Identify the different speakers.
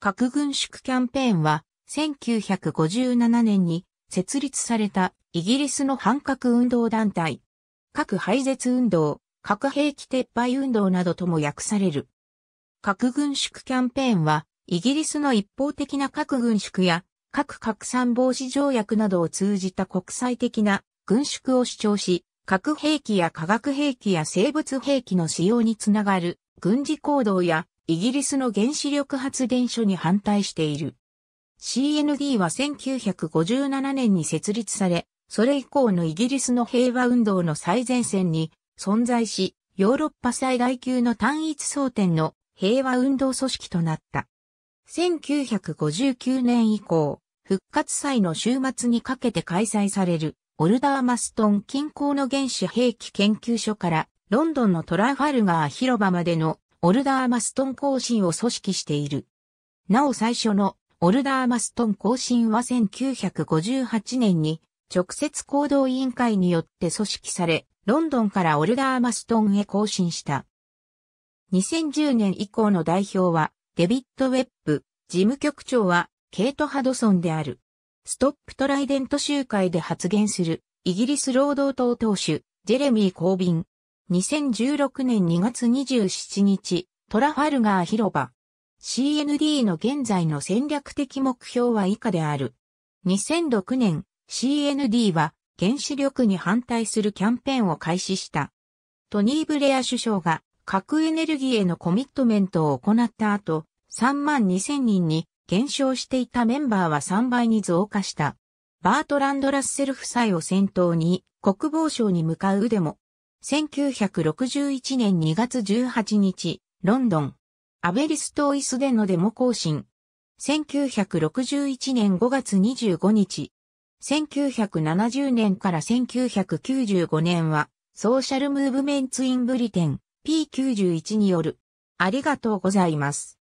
Speaker 1: 核軍縮キャンペーンは、1957年に設立されたイギリスの反核運動団体、核廃絶運動、核兵器撤廃運動などとも訳される。核軍縮キャンペーンは、イギリスの一方的な核軍縮や核拡散防止条約などを通じた国際的な軍縮を主張し、核兵器や化学兵器や生物兵器の使用につながる軍事行動やイギリスの原子力発電所に反対している。CND は1957年に設立され、それ以降のイギリスの平和運動の最前線に存在し、ヨーロッパ最大級の単一争点の平和運動組織となった。1959年以降、復活祭の週末にかけて開催される、オルダーマストン近郊の原子兵器研究所から、ロンドンのトラファルガー広場までのオルダーマストン行進を組織している。なお最初のオルダーマストン行進は1958年に直接行動委員会によって組織され、ロンドンからオルダーマストンへ行進した。2010年以降の代表はデビッド・ウェップ、事務局長はケイト・ハドソンである。ストップ・トライデント集会で発言するイギリス労働党党首ジェレミー・コービン、2016年2月27日、トラファルガー広場。CND の現在の戦略的目標は以下である。2006年、CND は原子力に反対するキャンペーンを開始した。トニー・ブレア首相が核エネルギーへのコミットメントを行った後、3万2000人に減少していたメンバーは3倍に増加した。バートランド・ラッセル夫妻を先頭に国防省に向かうでも1961年2月18日、ロンドン。アベリストイスでのデモ行進。1961年5月25日。1970年から1995年は、ソーシャルムーブメンツインブリテン P91 による。ありがとうございます。